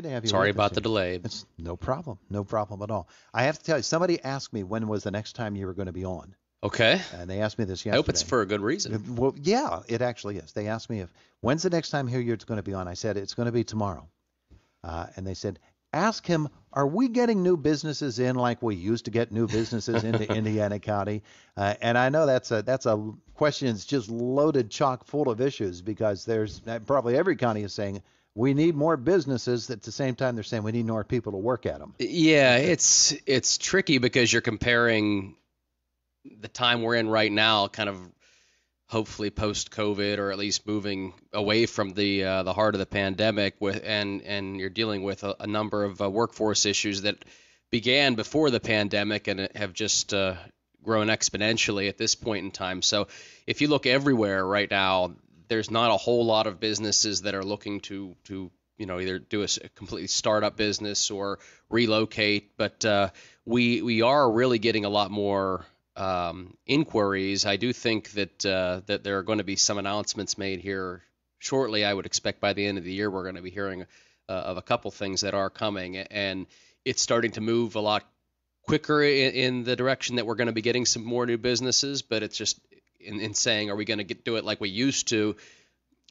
good to have you. Sorry about the delay. It's no problem. No problem at all. I have to tell you, somebody asked me when was the next time you were going to be on. Okay. And they asked me this yesterday. I hope it's for a good reason. Well, yeah, it actually is. They asked me if when's the next time here you're going to be on. I said it's going to be tomorrow. Uh, and they said, ask him, are we getting new businesses in like we used to get new businesses into Indiana County? Uh, and I know that's a that's a question that's just loaded chock full of issues because there's probably every county is saying we need more businesses at the same time they're saying we need more people to work at them. Yeah, it's it's tricky because you're comparing the time we're in right now kind of hopefully post COVID or at least moving away from the uh, the heart of the pandemic with and and you're dealing with a, a number of uh, workforce issues that began before the pandemic and have just uh, grown exponentially at this point in time. So if you look everywhere right now, there's not a whole lot of businesses that are looking to to you know either do a, completely startup business or relocate but uh, we we are really getting a lot more um, inquiries I do think that uh, that there are going to be some announcements made here shortly I would expect by the end of the year we're going to be hearing uh, of a couple things that are coming and it's starting to move a lot quicker in, in the direction that we're going to be getting some more new businesses but it's just in, in saying, are we going to do it like we used to?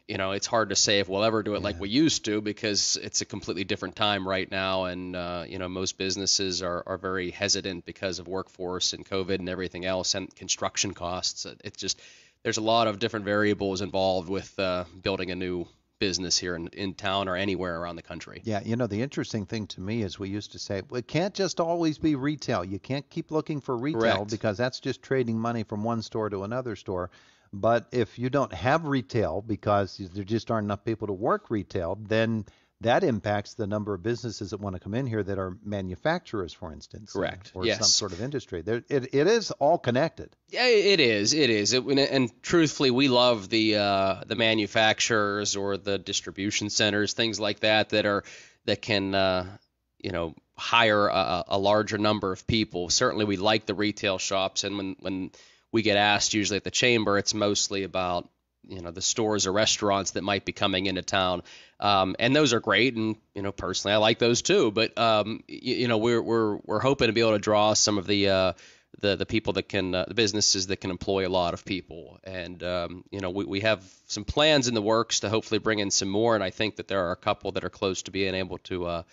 You know, it's hard to say if we'll ever do it yeah. like we used to because it's a completely different time right now, and uh, you know most businesses are, are very hesitant because of workforce and COVID and everything else, and construction costs. It's just there's a lot of different variables involved with uh, building a new business here in, in town or anywhere around the country. Yeah, you know, the interesting thing to me is we used to say, it can't just always be retail. You can't keep looking for retail Correct. because that's just trading money from one store to another store. But if you don't have retail because there just aren't enough people to work retail, then that impacts the number of businesses that want to come in here that are manufacturers, for instance. Correct. Or yes. some sort of industry. There, it, it is all connected. Yeah, it is. It is. It, and truthfully, we love the uh, the manufacturers or the distribution centers, things like that, that are that can uh, you know hire a, a larger number of people. Certainly, we like the retail shops, and when when we get asked usually at the chamber, it's mostly about you know the stores or restaurants that might be coming into town um, and those are great and you know personally I like those too but um, you, you, know we're we're we're hoping to be able to draw some of the uh, the the people that can uh, the businesses that can employ a lot of people and um, you know we, we have some plans in the works to hopefully bring in some more and I think that there are a couple that are close to being able to uh,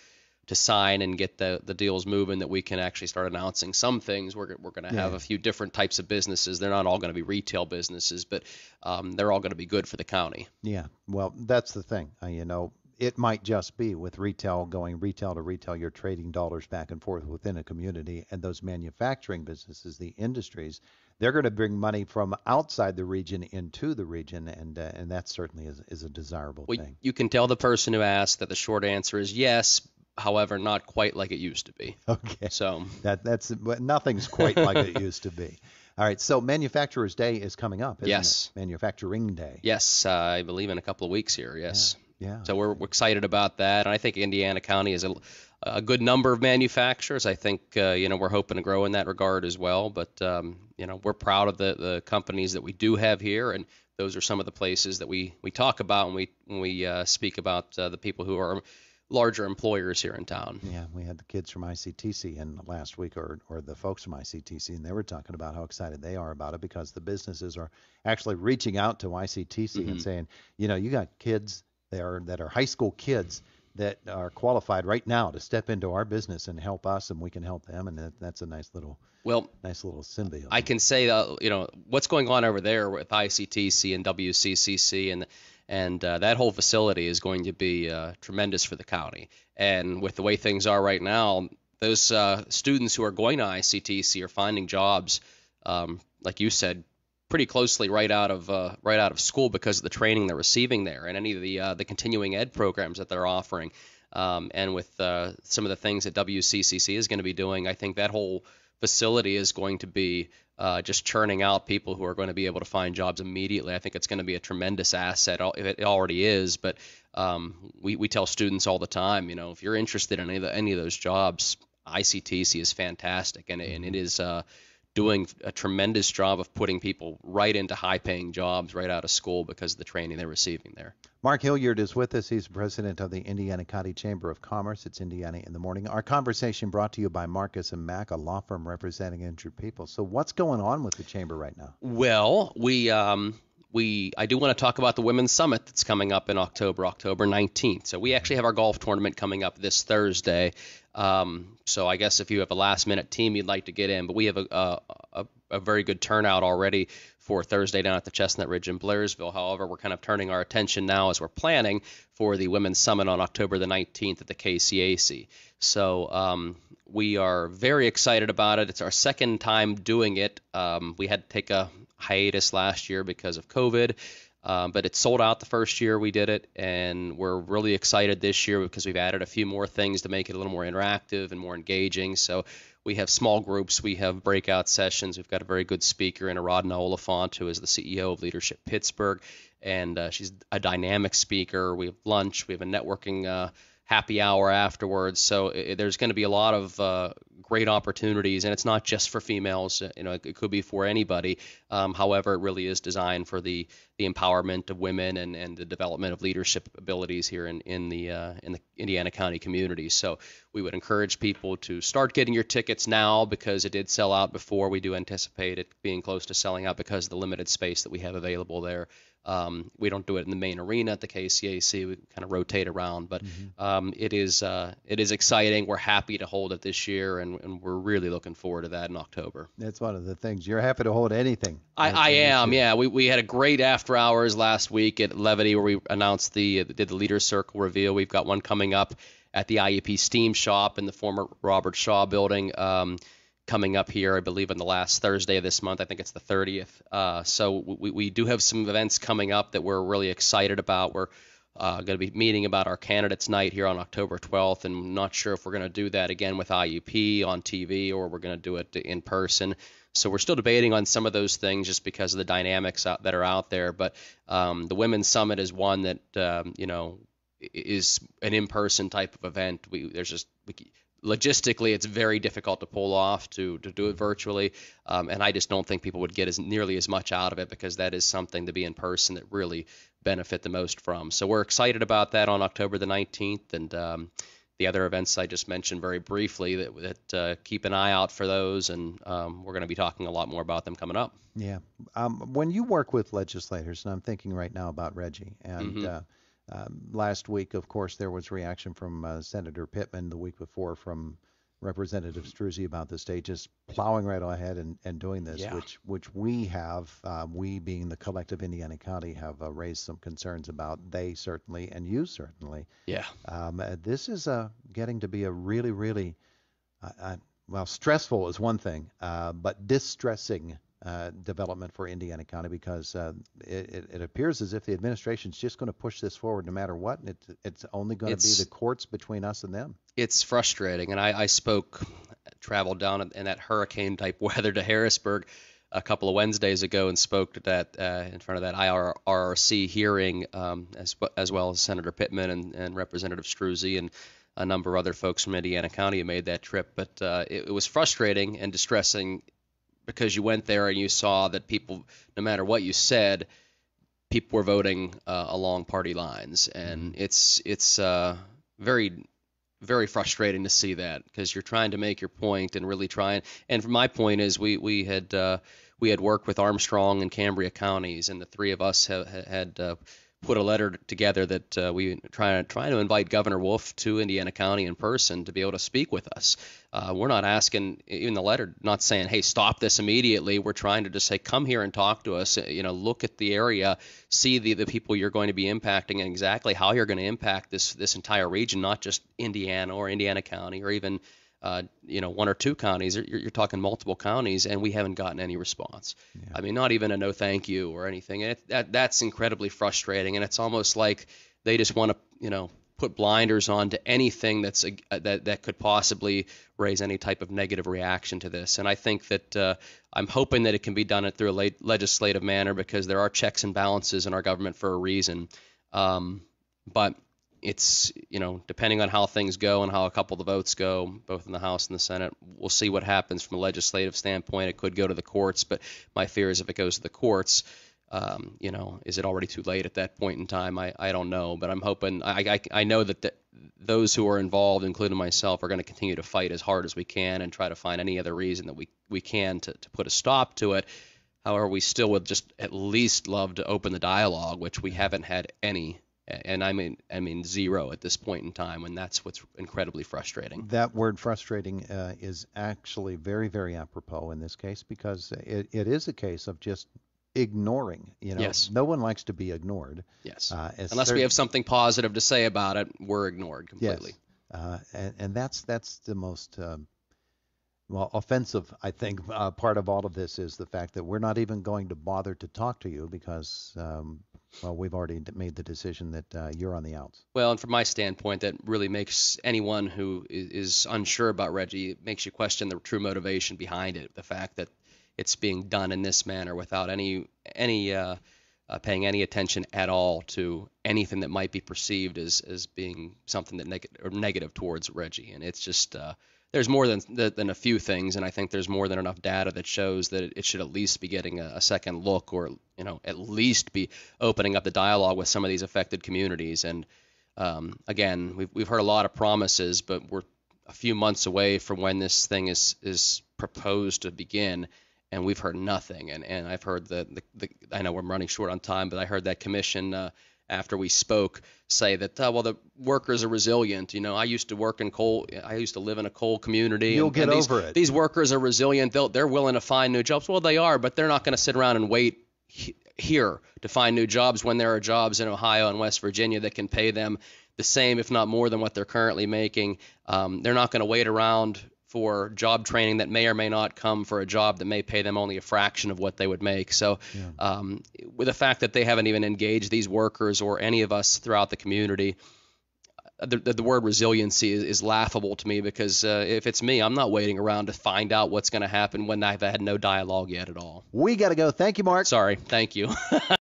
to sign and get the, the deals moving that we can actually start announcing some things. We're, we're going to yeah. have a few different types of businesses. They're not all going to be retail businesses, but um, they're all going to be good for the county. Yeah. Well, that's the thing. Uh, you know, it might just be with retail going retail to retail, you're trading dollars back and forth within a community. And those manufacturing businesses, the industries, they're going to bring money from outside the region into the region, and uh, and that certainly is, is a desirable well, thing. You can tell the person who asked that the short answer is yes, however, not quite like it used to be. Okay. So that that's nothing's quite like it used to be. All right. So Manufacturer's Day is coming up. yes. It? Manufacturing Day. Yes, uh, I believe in a couple of weeks here. Yes. Yeah. yeah. So we're, we're, excited about that, and I think Indiana County is a, a good number of manufacturers. I think uh, you know we're hoping to grow in that regard as well. But um, you know we're proud of the the companies that we do have here, and those are some of the places that we we talk about when we when we uh, speak about uh, the people who are larger employers here in town. Yeah, we had the kids from ICTC in last week, or or the folks from ICTC, and they were talking about how excited they are about it because the businesses are actually reaching out to ICTC mm-hmm. and saying, you know, you got kids there that are high school kids that are qualified right now to step into our business and help us, and we can help them, and that's a nice little well, nice little symbiote. I can say, uh, you know, what's going on over there with ICTC and WCCC and and uh, that whole facility is going to be uh, tremendous for the county. And with the way things are right now, those uh, students who are going to ICTC are finding jobs, um, like you said, pretty closely right out of uh, right out of school because of the training they're receiving there and any of the uh, the continuing ed programs that they're offering. Um, and with uh, some of the things that WCCC is going to be doing, I think that whole facility is going to be uh, just churning out people who are going to be able to find jobs immediately. I think it's going to be a tremendous asset. It already is, but um, we, we tell students all the time, you know, if you're interested in any of, the, any of those jobs, ICTC is fantastic, and, and it mm-hmm. is uh, doing a tremendous job of putting people right into high paying jobs right out of school because of the training they're receiving there. Mark Hilliard is with us. He's president of the Indiana County Chamber of Commerce. It's Indiana in the Morning. Our conversation brought to you by Marcus and Mack, a law firm representing injured people. So, what's going on with the chamber right now? Well, we. Um, we, I do want to talk about the Women's Summit that's coming up in October, October 19th. So we actually have our golf tournament coming up this Thursday. Um, so I guess if you have a last minute team you'd like to get in, but we have a, a, a, very good turnout already for Thursday down at the Chestnut Ridge in Blairsville. However, we're kind of turning our attention now as we're planning for the Women's Summit on October the 19th at the KCAC. So um, we are very excited about it. It's our second time doing it. Um, we had to take a hiatus last year because of COVID. Um, but it sold out the first year we did it, and we're really excited this year because we've added a few more things to make it a little more interactive and more engaging. So we have small groups, we have breakout sessions. We've got a very good speaker in Aradna Oliphant, who is the CEO of Leadership Pittsburgh, and uh, she's a dynamic speaker. We have lunch, we have a networking. Uh, happy hour afterwards. So it, there's going to be a lot of uh, great opportunities, and it's not just for females. You know, it, it could be for anybody. Um, however, it really is designed for the the empowerment of women and, and the development of leadership abilities here in in the uh, in the Indiana County community. So we would encourage people to start getting your tickets now because it did sell out before. We do anticipate it being close to selling out because of the limited space that we have available there. Um, we don't do it in the main arena at the KCAC. We kind of rotate around, but mm-hmm. um, it is uh, it is exciting. We're happy to hold it this year, and, and, we're really looking forward to that in October. That's one of the things you're happy to hold anything. I, I am, yeah. We, we had a great after hours last week at Levity where we announced the uh, did the leader circle reveal. We've got one coming up at the IEP Steam Shop in the former Robert Shaw building. Um, coming up here, I believe, on the last Thursday of this month. I think it's the 30th. Uh, so we, we do have some events coming up that we're really excited about. We're uh, going to be meeting about our candidates night here on October 12th, and I'm not sure if we're going to do that again with IUP on TV or we're going to do it in person. So we're still debating on some of those things just because of the dynamics out, that are out there. But um, the Women's Summit is one that um, you know is an in-person type of event. We there's just we, logistically it's very difficult to pull off to, to do it virtually um, and i just don't think people would get as nearly as much out of it because that is something to be in person that really benefit the most from so we're excited about that on october the 19th and um, the other events i just mentioned very briefly that, that uh, keep an eye out for those and um, we're going to be talking a lot more about them coming up yeah um, when you work with legislators and i'm thinking right now about reggie and mm-hmm. uh, um, last week, of course, there was reaction from uh, Senator Pittman. The week before, from Representative Struzzi about the state just plowing right ahead and, and doing this, yeah. which which we have, um, we being the collective Indiana County, have uh, raised some concerns about. They certainly, and you certainly. Yeah. Um, uh, this is uh, getting to be a really, really, uh, uh, well, stressful is one thing, uh, but distressing uh, development for Indiana County because uh, it, it, appears as if the administration is just going to push this forward no matter what. And it, it's only going to be the courts between us and them. It's frustrating. And I, I spoke, traveled down in that hurricane type weather to Harrisburg a couple of Wednesdays ago and spoke to that uh, in front of that IRRC hearing, um, as, as, well as Senator Pittman and, and, Representative Struzzi and a number of other folks from Indiana County who made that trip. But uh, it, it, was frustrating and distressing because you went there and you saw that people, no matter what you said, people were voting uh, along party lines, and mm-hmm. it's it's uh, very very frustrating to see that because you're trying to make your point and really trying. And my point is, we we had uh, we had worked with Armstrong and Cambria counties, and the three of us had uh, put a letter together that uh, we try trying to invite Governor Wolf to Indiana County in person to be able to speak with us. Uh, we're not asking in the letter, not saying, "Hey, stop this immediately." We're trying to just say, "Come here and talk to us. You know, look at the area, see the, the people you're going to be impacting, and exactly how you're going to impact this this entire region, not just Indiana or Indiana County or even." Uh, you know one or two counties. You're, you're, talking multiple counties, and we haven't gotten any response. Yeah. I mean, not even a no thank you or anything. And it, that that's incredibly frustrating. And it's almost like they just want to you know put blinders on to anything that's a, uh, that that could possibly raise any type of negative reaction to this. And I think that uh, I'm hoping that it can be done through a legislative manner because there are checks and balances in our government for a reason. Um, but it's you know depending on how things go and how a couple of the votes go both in the house and the senate we'll see what happens from a legislative standpoint it could go to the courts but my fear is if it goes to the courts um, you know is it already too late at that point in time i, I don't know but i'm hoping i, I, I know that the, those who are involved including myself are going to continue to fight as hard as we can and try to find any other reason that we, we can to, to put a stop to it however we still would just at least love to open the dialogue which we haven't had any and I'm in I'm in zero at this point in time, and that's what's incredibly frustrating. That word frustrating uh, is actually very very apropos in this case because it, it is a case of just ignoring. You know, yes. no one likes to be ignored. Yes. Uh, Unless we have something positive to say about it, we're ignored completely. Yes. Uh, and, and that's that's the most um, well, offensive, I think, uh, part of all of this is the fact that we're not even going to bother to talk to you because um, well, we've already made the decision that uh, you're on the outs. Well, and from my standpoint, that really makes anyone who is, unsure about Reggie it makes you question the true motivation behind it. The fact that it's being done in this manner without any any uh, uh, paying any attention at all to anything that might be perceived as as being something that neg- or negative towards Reggie, and it's just uh, there's more than than a few things, and I think there's more than enough data that shows that it should at least be getting a, a second look, or you know, at least be opening up the dialogue with some of these affected communities. And um, again, we've we've heard a lot of promises, but we're a few months away from when this thing is is proposed to begin, and we've heard nothing. And and I've heard that the, the I know we're running short on time, but I heard that commission. Uh, after we spoke say that uh, well the workers are resilient you know i used to work in coal i used to live in a coal community you'll and, get and these, over it these workers are resilient they they're willing to find new jobs well they are but they're not going to sit around and wait he, here to find new jobs when there are jobs in ohio and west virginia that can pay them the same if not more than what they're currently making um, they're not going to wait around for job training that may or may not come for a job that may pay them only a fraction of what they would make. So, yeah. um, with the fact that they haven't even engaged these workers or any of us throughout the community, uh, the, the word resiliency is, is, laughable to me because uh, if it's me, I'm not waiting around to find out what's going to happen when I've had no dialogue yet at all. We got to go. Thank you, Mark. Sorry. Thank you.